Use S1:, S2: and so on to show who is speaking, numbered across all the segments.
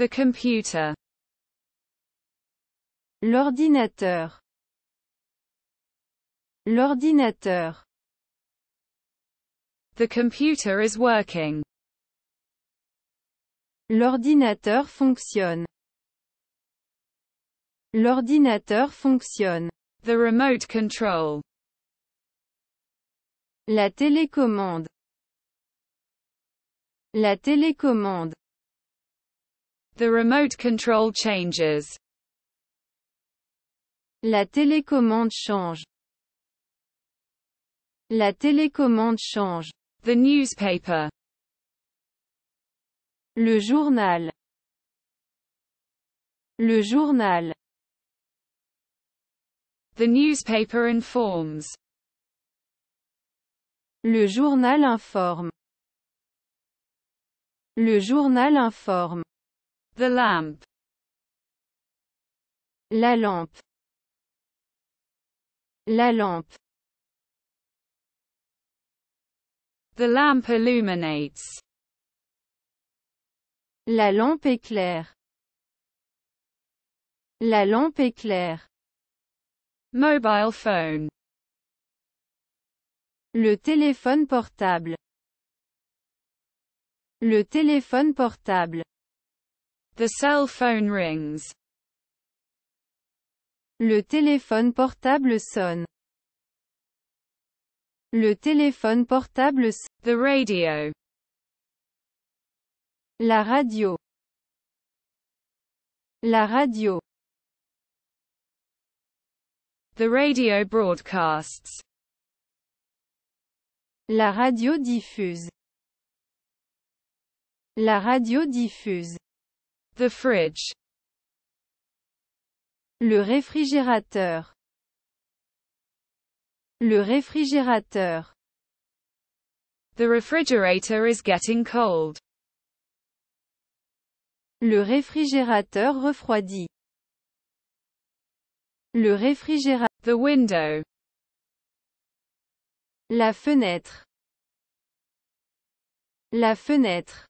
S1: The computer. L'ordinateur. L'ordinateur. The computer is working. L'ordinateur fonctionne. L'ordinateur fonctionne. The remote control. La télécommande. La télécommande. The remote control changes. La télécommande change. La télécommande change. The newspaper. Le journal. Le journal. The newspaper informs. Le journal informe. Le journal informe. The lamp. La lampe. La lampe. The lamp illuminates. La lampe éclaire. La lampe éclaire. Mobile phone. Le téléphone portable. Le téléphone portable. The cell phone rings. Le téléphone portable sonne. Le téléphone portable sonne. The radio. La radio. La radio. The radio broadcasts. La radio diffuse. La radio diffuse. The fridge. Le réfrigérateur. Le réfrigérateur. The refrigerator is getting cold. Le réfrigérateur refroidit. Le réfrigérateur. The window. La fenêtre. La fenêtre.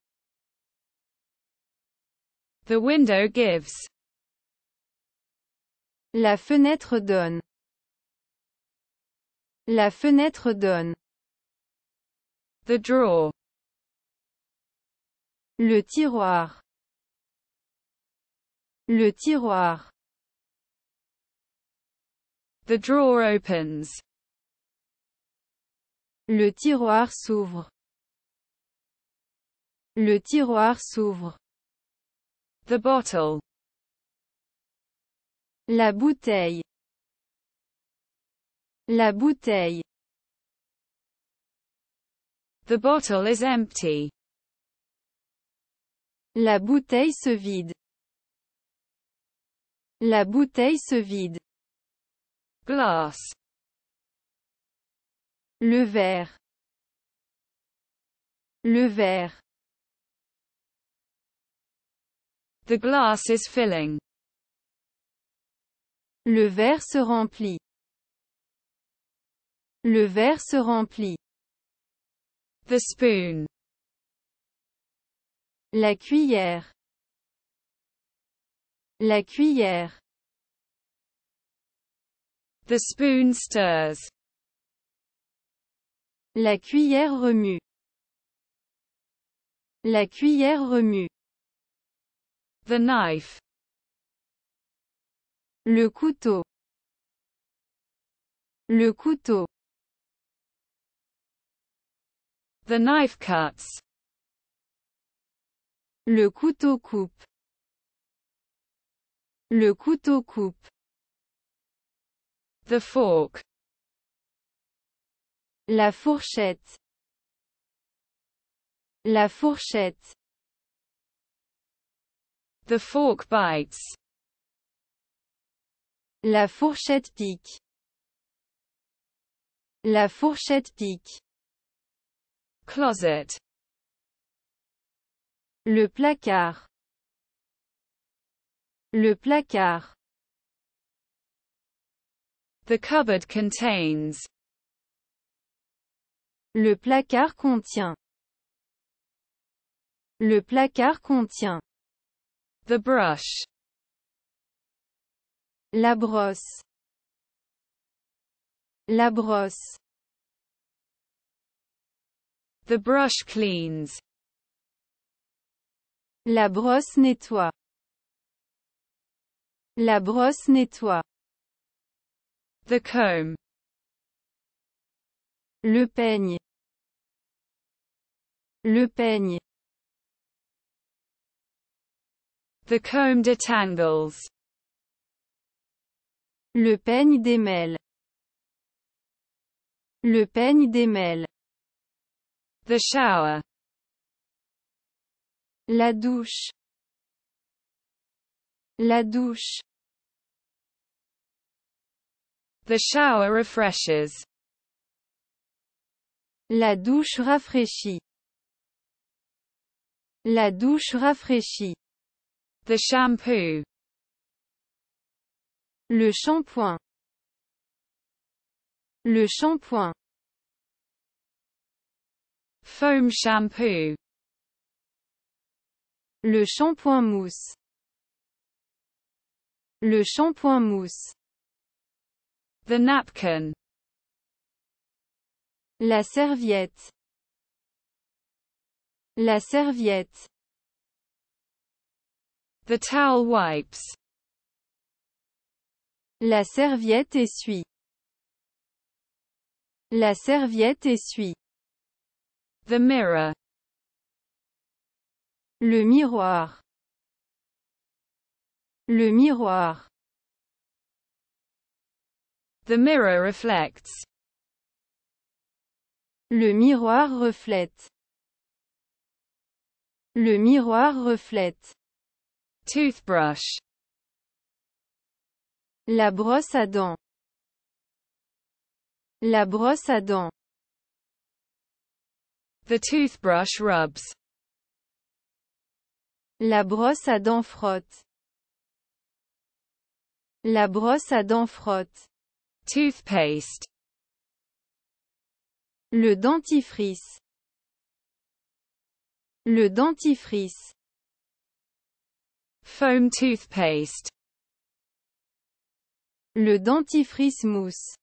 S1: The window gives. La fenêtre donne. La fenêtre donne. The drawer. Le tiroir. Le tiroir. The drawer opens. Le tiroir s'ouvre. Le tiroir s'ouvre. The bottle. La bouteille. La bouteille. The bottle is empty. La bouteille se vide. La bouteille se vide. Glass. Le verre. Le verre. The glass is filling. Le verre se remplit. Le verre se remplit. The spoon. La cuillère. La cuillère. The spoon stirs. La cuillère remue. La cuillère remue. The knife. Le couteau. Le couteau. The knife cuts. Le couteau coupe. Le couteau coupe. The fork. La fourchette. La fourchette. The fork bites. La fourchette pique. La fourchette pique. Closet. Le placard. Le placard. The cupboard contains. Le placard contient. Le placard contient. The brush. La brosse. La brosse. The brush cleans. La brosse nettoie. La brosse nettoie. The comb. Le peigne. Le peigne. The comb detangles. Le peigne démêle. Le peigne démêle. The shower. La douche. La douche. The shower refreshes. La douche rafraîchit. La douche rafraîchit. The shampoo. Le shampoing. Le shampoing. Foam shampoo. Le shampoing mousse. Le shampoing mousse. The napkin. La serviette. La serviette. The towel wipes. La serviette essuie. La serviette essuie. The mirror. Le miroir. Le miroir. The mirror reflects. Le miroir reflète. Le miroir reflète. Toothbrush. La brosse à dents. La brosse à dents. The toothbrush rubs. La brosse à dents frotte. La brosse à dents frotte. Toothpaste. Le dentifrice. Le dentifrice. Foam toothpaste. Le dentifrice mousse.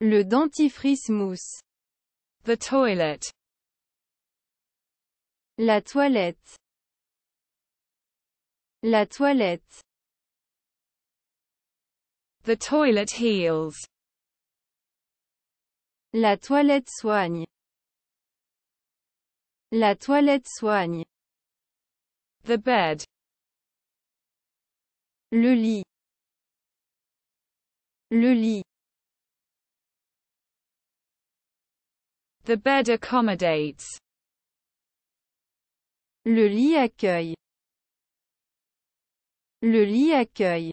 S1: Le dentifrice mousse. The toilet. La toilette. La toilette. The toilet heals. La toilette soigne. La toilette soigne. The bed. Le lit. Le lit. The bed accommodates. Le lit accueille. Le lit accueille.